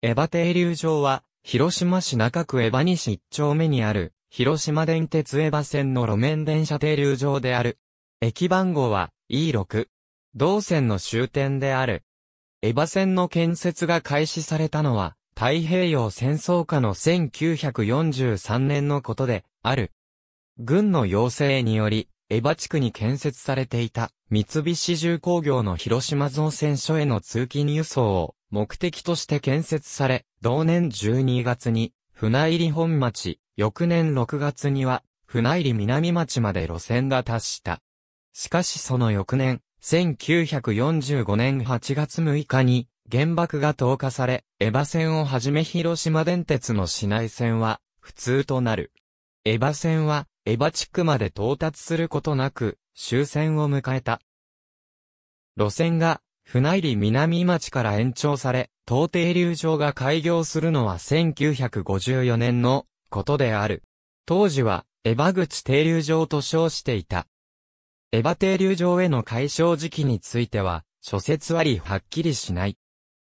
エバ停留場は、広島市中区エバ西1丁目にある、広島電鉄エバ線の路面電車停留場である。駅番号は E6。同線の終点である。エバ線の建設が開始されたのは、太平洋戦争下の1943年のことで、ある。軍の要請により、エバ地区に建設されていた三菱重工業の広島造船所への通勤輸送を目的として建設され、同年12月に船入本町、翌年6月には船入南町まで路線が達した。しかしその翌年、1945年8月6日に原爆が投下され、エバ線をはじめ広島電鉄の市内線は普通となる。エバ線はエバ地区まで到達することなく終戦を迎えた。路線が船入南町から延長され、東停留場が開業するのは1954年のことである。当時は、エバ口停留場と称していた。エバ停留場への解消時期については、諸説ありはっきりしない。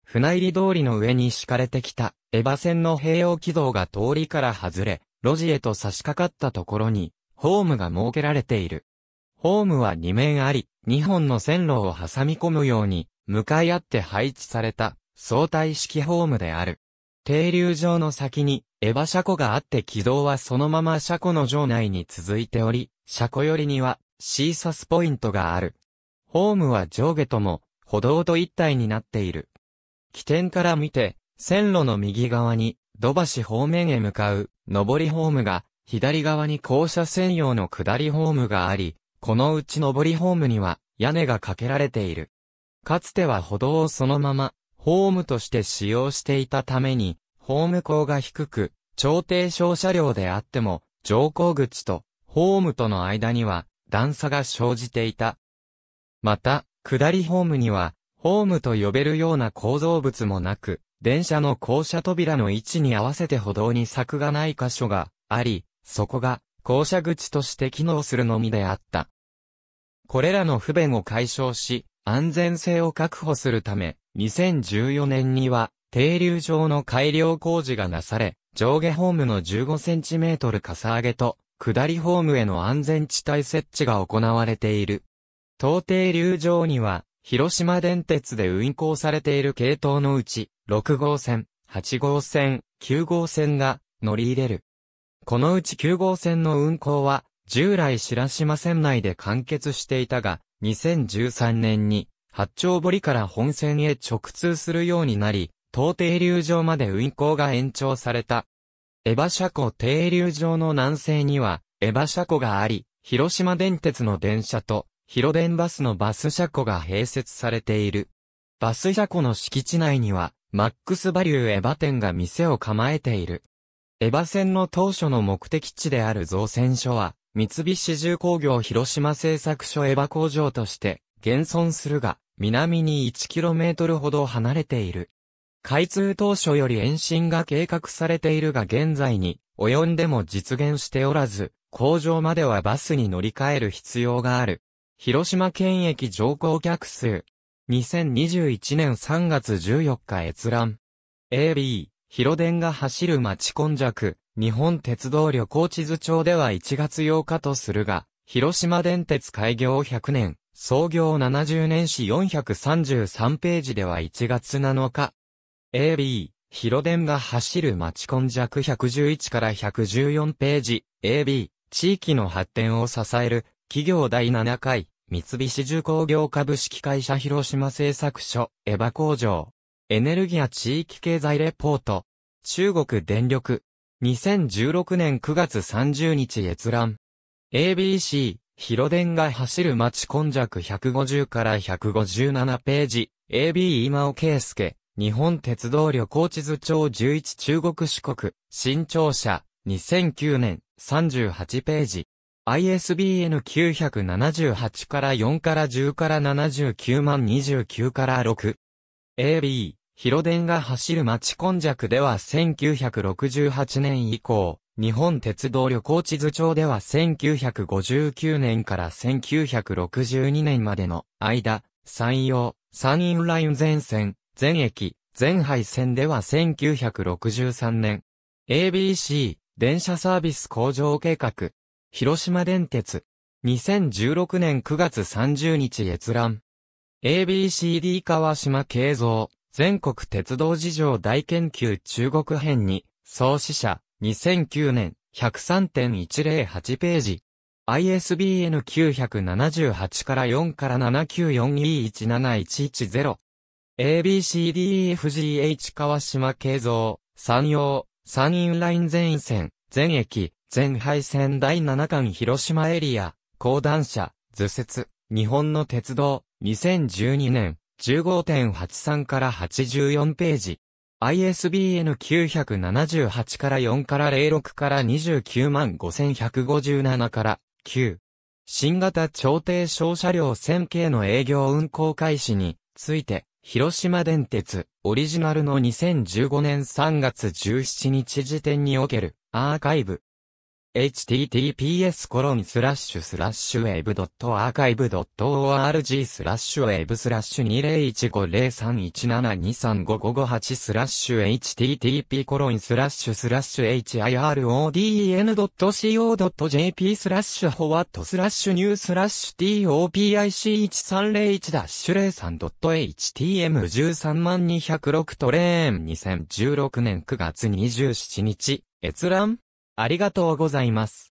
船入り通りの上に敷かれてきた、エバ線の併用軌道が通りから外れ、路地へと差し掛かったところに、ホームが設けられている。ホームは2面あり、2本の線路を挟み込むように、向かい合って配置された、相対式ホームである。停留場の先に、エバ車庫があって軌道はそのまま車庫の場内に続いており、車庫寄りには、シーサスポイントがある。ホームは上下とも、歩道と一体になっている。起点から見て、線路の右側に、土橋方面へ向かう、上りホームが、左側に校舎専用の下りホームがあり、このうち上りホームには屋根がかけられている。かつては歩道をそのままホームとして使用していたために、ホーム口が低く、超低床車両であっても、乗降口とホームとの間には段差が生じていた。また、下りホームには、ホームと呼べるような構造物もなく、電車の降車扉の位置に合わせて歩道に柵がない箇所があり、そこが降車口として機能するのみであった。これらの不便を解消し、安全性を確保するため、2014年には、停留場の改良工事がなされ、上下ホームの15センチメートルかさ上げと、下りホームへの安全地帯設置が行われている。東停留場には、広島電鉄で運行されている系統のうち、6号線、8号線、9号線が乗り入れる。このうち9号線の運行は、従来白島線内で完結していたが、2013年に、八丁堀から本線へ直通するようになり、東停留場まで運行が延長された。エバ車庫停留場の南西には、エバ車庫があり、広島電鉄の電車と、広電バスのバス車庫が併設されている。バス車庫の敷地内には、マックスバリューエバ店が店を構えている。エバ線の当初の目的地である造船所は、三菱重工業広島製作所エヴァ工場として現存するが、南に 1km ほど離れている。開通当初より延伸が計画されているが現在に及んでも実現しておらず、工場まではバスに乗り換える必要がある。広島県駅乗降客数。2021年3月14日閲覧。AB、広電が走る町根弱、日本鉄道旅行地図帳では1月8日とするが、広島電鉄開業100年、創業70年史433ページでは1月7日。AB、広電が走る町根弱111から114ページ。AB、地域の発展を支える、企業第7回、三菱重工業株式会社広島製作所、エヴァ工場。エネルギア地域経済レポート。中国電力、2016年9月30日閲覧。ABC、広電が走る街今弱150から157ページ。AB 今尾圭介、日本鉄道旅行地図帳11中国四国、新庁舎、2009年、38ページ。ISBN 978から4から10から79万29から6。AB、広電が走る町今弱では1968年以降、日本鉄道旅行地図帳では1959年から1962年までの間、山陽、山陰ライン全線、全駅、全廃線では1963年、ABC、電車サービス向上計画、広島電鉄、2016年9月30日閲覧、ABCD 川島慶造。全国鉄道事情大研究中国編に、創始者、2009年、103.108ページ。ISBN 978から4から 794E17110。ABCDEFGH 川島慶三、山陽、山陰ライン全線、全駅、全廃線第7巻広島エリア、講談社、図説、日本の鉄道、2012年。15.83から84ページ。ISBN 978から4から06から29万5157から9。新型調停商車両1 0 0 0の営業運行開始について、広島電鉄、オリジナルの2015年3月17日時点における、アーカイブ、https web.archive.org スラッシュ web スラッシュ201503172558 3スラッシュ http コロンスラッシュスラッシュ h i r o d n c o j p スラッシュホワットスラッシュニュースラッシュ topic1301-03.htm13206 トレーン2016年9月27日閲覧ありがとうございます。